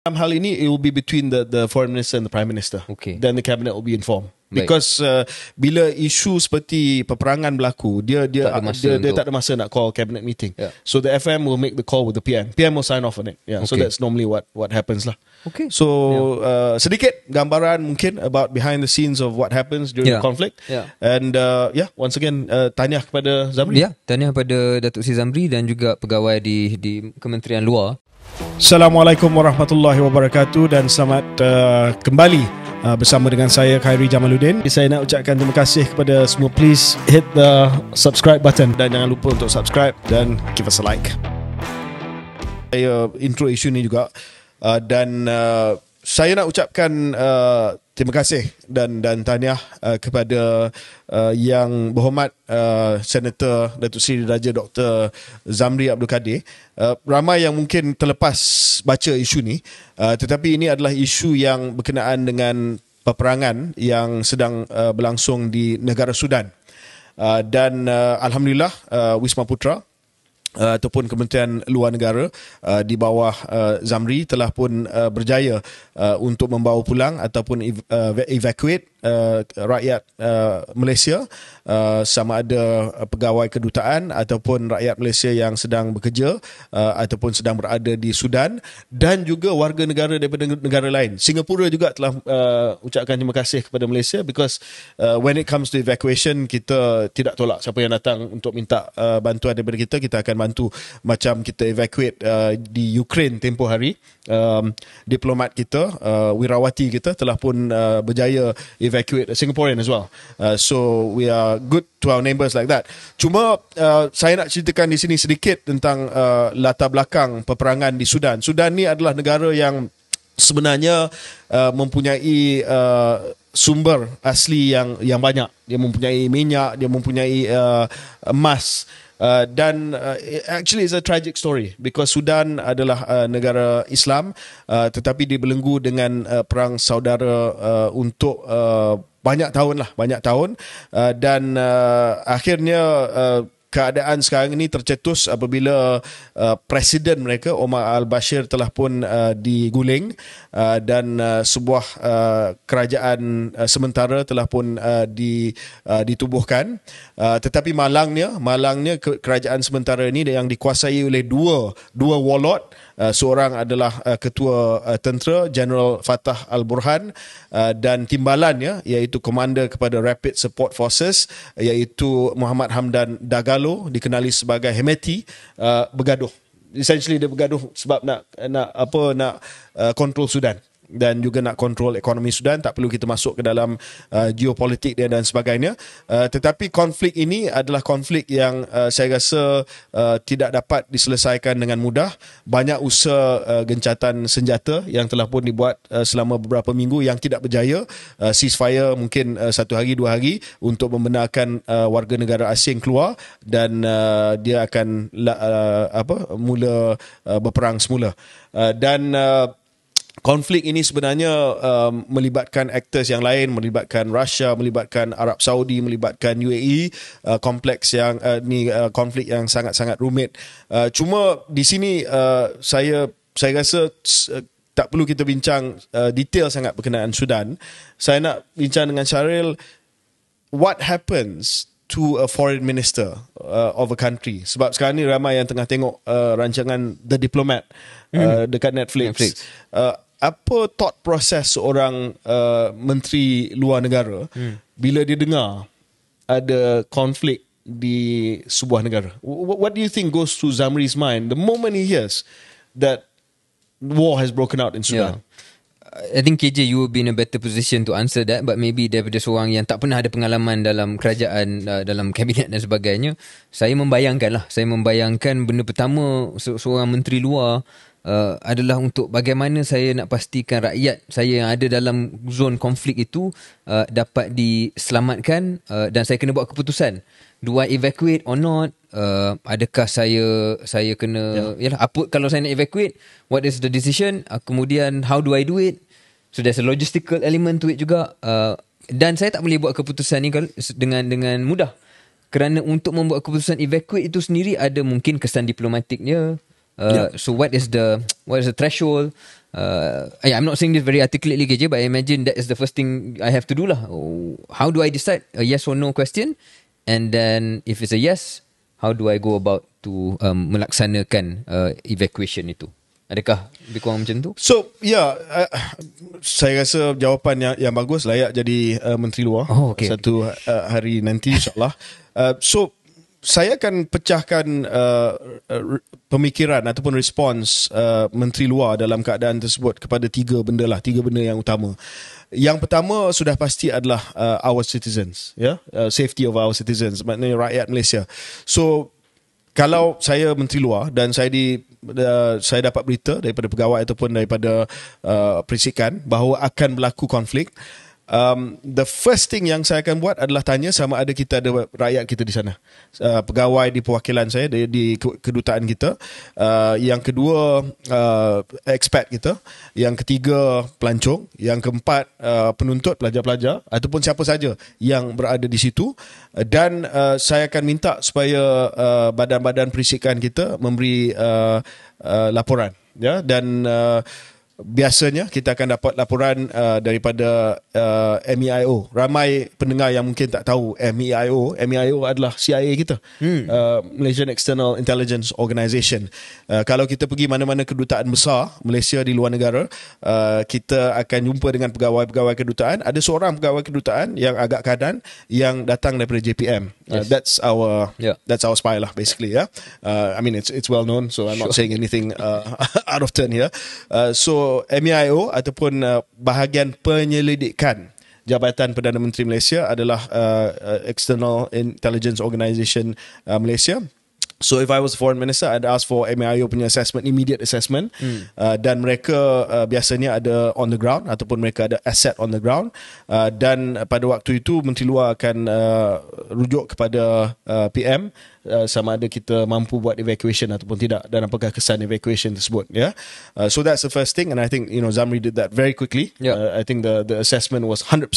dalam hal ini it will be between the the foreign minister and the prime minister okay. then the cabinet will be informed Baik. because uh, bila isu seperti peperangan berlaku dia dia tak ada dia, dia tak ada masa nak call cabinet meeting yeah. so the fm will make the call with the pm pm will sign off on it yeah okay. so that's normally what what happens lah okay so yeah. uh, sedikit gambaran mungkin about behind the scenes of what happens during yeah. the conflict yeah. and uh, yeah once again uh, tanya kepada zamri yeah, tanya kepada datuk si zamri dan juga pegawai di di kementerian luar Assalamualaikum warahmatullahi wabarakatuh dan selamat uh, kembali uh, bersama dengan saya Khairi Jamaluddin. Saya nak ucapkan terima kasih kepada semua please hit the subscribe button dan jangan lupa untuk subscribe dan give us a like. Saya uh, intro isu ni juga uh, dan uh, saya nak ucapkan uh, Terima kasih dan dan tahniah uh, kepada uh, yang berhormat uh, Senator Datuk Seri Raja Dr Zamri Abdul Kadir. Uh, ramai yang mungkin terlepas baca isu ni uh, tetapi ini adalah isu yang berkenaan dengan peperangan yang sedang uh, berlangsung di negara Sudan. Uh, dan uh, alhamdulillah uh, Wisma Putra uh, Uh, ataupun Kementerian Luar Negara uh, di bawah uh, Zamri telah pun uh, berjaya uh, untuk membawa pulang ataupun ev- uh, evacuate uh, rakyat uh, Malaysia uh, sama ada uh, pegawai kedutaan ataupun rakyat Malaysia yang sedang bekerja uh, ataupun sedang berada di Sudan dan juga warga negara daripada negara lain. Singapura juga telah uh, ucapkan terima kasih kepada Malaysia because uh, when it comes to evacuation kita tidak tolak siapa yang datang untuk minta uh, bantuan daripada kita kita akan bantu macam kita evacuate uh, di Ukraine tempoh hari um, diplomat kita uh, wirawati kita telah pun uh, berjaya evacuate Singaporean as well. Uh, so we are good to our neighbours like that. Cuma uh, saya nak ceritakan di sini sedikit tentang uh, latar belakang peperangan di Sudan. Sudan ni adalah negara yang sebenarnya uh, mempunyai uh, sumber asli yang yang banyak dia mempunyai minyak dia mempunyai uh, emas Uh, dan uh, actually it's a tragic story because Sudan adalah uh, negara Islam uh, tetapi dibelenggu dengan uh, perang saudara uh, untuk uh, banyak tahun lah banyak tahun uh, dan uh, akhirnya uh, keadaan sekarang ini tercetus apabila uh, presiden mereka Omar al-Bashir telah pun uh, diguling uh, dan uh, sebuah uh, kerajaan uh, sementara telah pun uh, di uh, ditubuhkan uh, tetapi malangnya malangnya kerajaan sementara ini yang dikuasai oleh dua dua warlord Uh, seorang adalah uh, ketua uh, tentera General Fatah Al-Burhan uh, dan timbalannya iaitu komander kepada Rapid Support Forces iaitu Muhammad Hamdan Dagal Carlo dikenali sebagai Hemeti uh, bergaduh. Essentially dia bergaduh sebab nak nak apa nak uh, control Sudan dan juga nak kontrol ekonomi Sudan tak perlu kita masuk ke dalam uh, geopolitik dia dan sebagainya uh, tetapi konflik ini adalah konflik yang uh, saya rasa uh, tidak dapat diselesaikan dengan mudah banyak usaha uh, gencatan senjata yang telah pun dibuat uh, selama beberapa minggu yang tidak berjaya uh, ceasefire mungkin uh, satu hari dua hari untuk membenarkan uh, warga negara asing keluar dan uh, dia akan uh, apa mula uh, berperang semula uh, dan uh, Konflik ini sebenarnya um, melibatkan aktor yang lain, melibatkan Rusia, melibatkan Arab Saudi, melibatkan UAE. Uh, kompleks yang uh, ni uh, konflik yang sangat-sangat rumit. Uh, cuma di sini uh, saya saya rasa uh, tak perlu kita bincang uh, detail sangat berkenaan Sudan. Saya nak bincang dengan Syaril. What happens to a foreign minister uh, of a country? Sebab sekarang ni ramai yang tengah tengok uh, rancangan The Diplomat. Uh, hmm. uh, dekat Netflix. Netflix. Uh, apa thought process orang uh, menteri luar negara hmm. bila dia dengar ada konflik di sebuah negara? W- what do you think goes to Zamri's mind the moment he hears that war has broken out in Sudan? Yeah. I think KJ you will be in a better position to answer that but maybe daripada seorang yang tak pernah ada pengalaman dalam kerajaan uh, dalam kabinet dan sebagainya saya membayangkan lah saya membayangkan benda pertama seorang menteri luar Uh, adalah untuk bagaimana saya nak pastikan rakyat saya yang ada dalam zon konflik itu uh, dapat diselamatkan uh, dan saya kena buat keputusan do I evacuate or not uh, adakah saya saya kena yeah. yalah apa kalau saya nak evacuate what is the decision uh, kemudian how do I do it so there's a logistical element to it juga uh, dan saya tak boleh buat keputusan ni dengan dengan mudah kerana untuk membuat keputusan evacuate itu sendiri ada mungkin kesan diplomatiknya Uh, yeah. so what is the what is the threshold uh, I, I'm not saying this very articulately KJ but I imagine that is the first thing I have to do lah. Oh, how do I decide a yes or no question and then if it's a yes how do I go about to um, melaksanakan uh, evacuation itu Adakah lebih kurang macam tu? So, yeah, uh, saya rasa jawapan yang, yang bagus layak jadi uh, Menteri Luar oh, okay. satu uh, hari nanti insyaAllah. uh, so, saya akan pecahkan uh, pemikiran ataupun respons uh, menteri luar dalam keadaan tersebut kepada tiga benda lah tiga benda yang utama yang pertama sudah pasti adalah uh, our citizens yeah uh, safety of our citizens maknanya rakyat Malaysia so kalau saya menteri luar dan saya di uh, saya dapat berita daripada pegawai ataupun daripada uh, perisikan bahawa akan berlaku konflik uh, um, the first thing yang saya akan buat adalah tanya sama ada kita ada rakyat kita di sana. Uh, pegawai di perwakilan saya di, di kedutaan kita. Uh, yang kedua uh, expat kita. Yang ketiga pelancong. Yang keempat uh, penuntut pelajar-pelajar ataupun siapa saja yang berada di situ. Uh, dan uh, saya akan minta supaya uh, badan-badan perisikan kita memberi uh, uh, laporan. Ya? Dan uh, biasanya kita akan dapat laporan uh, daripada uh, MEIO. Ramai pendengar yang mungkin tak tahu eh, MEIO. MEIO adalah CIA kita. Hmm. Uh, Malaysian External Intelligence Organisation. Uh, kalau kita pergi mana-mana kedutaan besar Malaysia di luar negara, uh, kita akan jumpa dengan pegawai-pegawai kedutaan. Ada seorang pegawai kedutaan yang agak kadan yang datang daripada JPM. Uh, yes. that's our yeah. that's our spy lah basically, yeah. Uh, I mean it's it's well known so I'm sure. not saying anything uh, out of turn here. Uh, so MIO e ataupun uh, bahagian penyelidikan Jabatan Perdana Menteri Malaysia adalah uh, uh External Intelligence Organisation uh, Malaysia So if I was foreign minister, I'd ask for MAIO punya assessment, immediate assessment. Hmm. Uh, dan mereka uh, biasanya ada on the ground ataupun mereka ada asset on the ground. Uh, dan pada waktu itu, Menteri Luar akan uh, rujuk kepada uh, PM uh, sama ada kita mampu buat evacuation ataupun tidak dan apakah kesan evacuation tersebut. Yeah. Uh, so that's the first thing and I think you know Zamri did that very quickly. Yeah. Uh, I think the the assessment was 100%.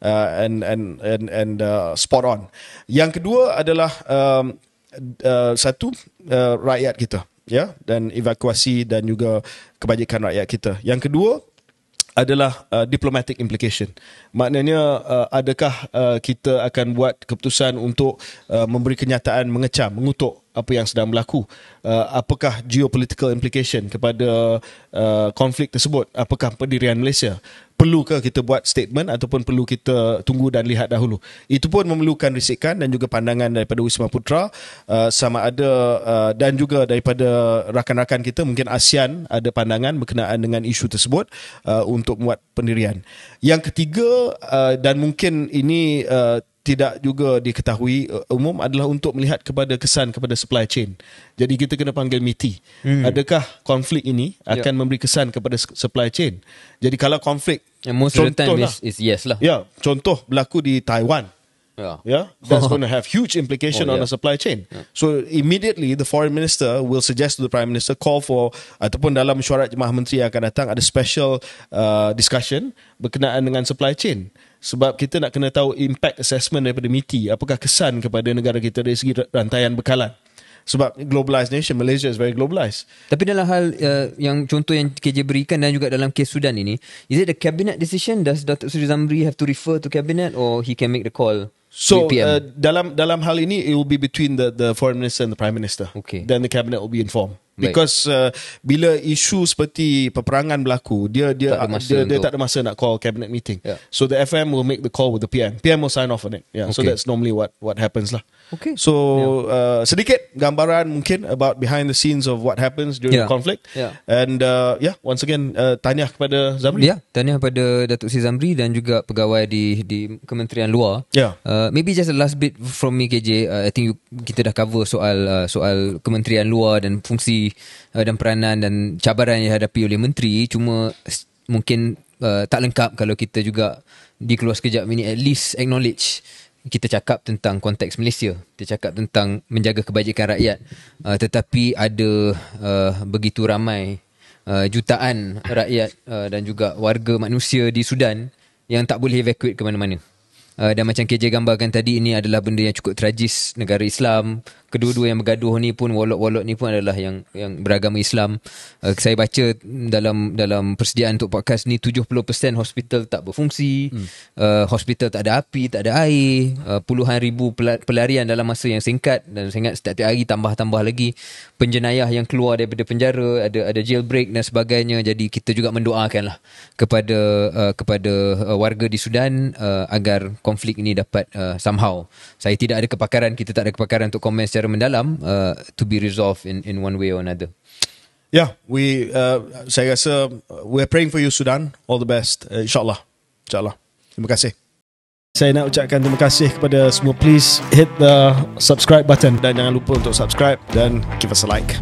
Uh, and and and and uh, spot on. Yang kedua adalah um, uh, satu uh, rakyat kita ya dan evakuasi dan juga kebajikan rakyat kita. Yang kedua adalah uh, diplomatic implication. Maknanya uh, adakah uh, kita akan buat keputusan untuk uh, memberi kenyataan mengecam, mengutuk apa yang sedang berlaku? Uh, apakah geopolitical implication kepada uh, konflik tersebut? Apakah pendirian Malaysia? perlukah kita buat statement ataupun perlu kita tunggu dan lihat dahulu. Itu pun memerlukan risikan dan juga pandangan daripada Wisma Putra uh, sama ada uh, dan juga daripada rakan-rakan kita mungkin ASEAN ada pandangan berkenaan dengan isu tersebut uh, untuk buat pendirian. Yang ketiga uh, dan mungkin ini uh, tidak juga diketahui uh, umum adalah untuk melihat kepada kesan kepada supply chain. Jadi kita kena panggil MITI. Hmm. Adakah konflik ini ya. akan yeah. memberi kesan kepada supply chain? Jadi kalau konflik And most of the time is, yes lah. Yeah, contoh berlaku di Taiwan. Yeah. yeah that's going to have huge implication oh, on yeah. the supply chain. Yeah. So immediately the foreign minister will suggest to the prime minister call for ataupun dalam mesyuarat jemaah menteri yang akan datang ada special uh, discussion berkenaan dengan supply chain sebab kita nak kena tahu impact assessment daripada MITI apakah kesan kepada negara kita dari segi rantaian bekalan sebab globalized nation Malaysia is very globalized tapi dalam hal uh, yang contoh yang KJ berikan dan juga dalam kes Sudan ini is it a cabinet decision does Dr. Suri Zamri have to refer to cabinet or he can make the call So uh, dalam dalam hal ini it will be between the the foreign minister and the prime minister. Okay. Then the cabinet will be informed. Because uh, bila isu seperti peperangan berlaku, dia dia tak dia, dia tak ada masa nak call cabinet meeting. Yeah. So the FM will make the call with the PM. PM will sign off on it. Yeah. Okay. So that's normally what what happens lah. Okay. So yeah. uh, sedikit gambaran mungkin about behind the scenes of what happens during yeah. the conflict. Yeah. And uh, yeah, once again uh, tanya kepada Zamri. Yeah. Tanya kepada Datuk Si Zamri dan juga pegawai di di Kementerian Luar. Yeah. Uh, Uh, maybe just a last bit from me KJ uh, I think you, kita dah cover soal uh, soal kementerian luar dan fungsi uh, dan peranan dan cabaran yang dihadapi oleh menteri cuma mungkin uh, tak lengkap kalau kita juga di keluar sekejap ini at least acknowledge kita cakap tentang konteks Malaysia kita cakap tentang menjaga kebajikan rakyat uh, tetapi ada uh, begitu ramai Uh, jutaan rakyat uh, dan juga warga manusia di Sudan yang tak boleh evacuate ke mana-mana. Uh, Uh, dan macam KJ gambarkan tadi ini adalah benda yang cukup tragis negara Islam kedua-dua yang bergaduh ni pun wolok-wolok ni pun adalah yang yang beragama Islam. Uh, saya baca dalam dalam persediaan untuk podcast ni 70% hospital tak berfungsi. Hmm. Uh, hospital tak ada api, tak ada air, uh, puluhan ribu pelarian dalam masa yang singkat dan saya setiap hari tambah-tambah lagi penjenayah yang keluar daripada penjara, ada ada jailbreak dan sebagainya. Jadi kita juga mendoakanlah kepada uh, kepada uh, warga di Sudan uh, agar konflik ini dapat uh, somehow. Saya tidak ada kepakaran, kita tak ada kepakaran untuk komen secara mendalam uh, to be resolved in in one way or another. Yeah, we uh, saya rasa uh, we're praying for you Sudan. All the best. Uh, InsyaAllah. InsyaAllah. Terima kasih. Saya nak ucapkan terima kasih kepada semua. Please hit the subscribe button dan jangan lupa untuk subscribe dan give us a like.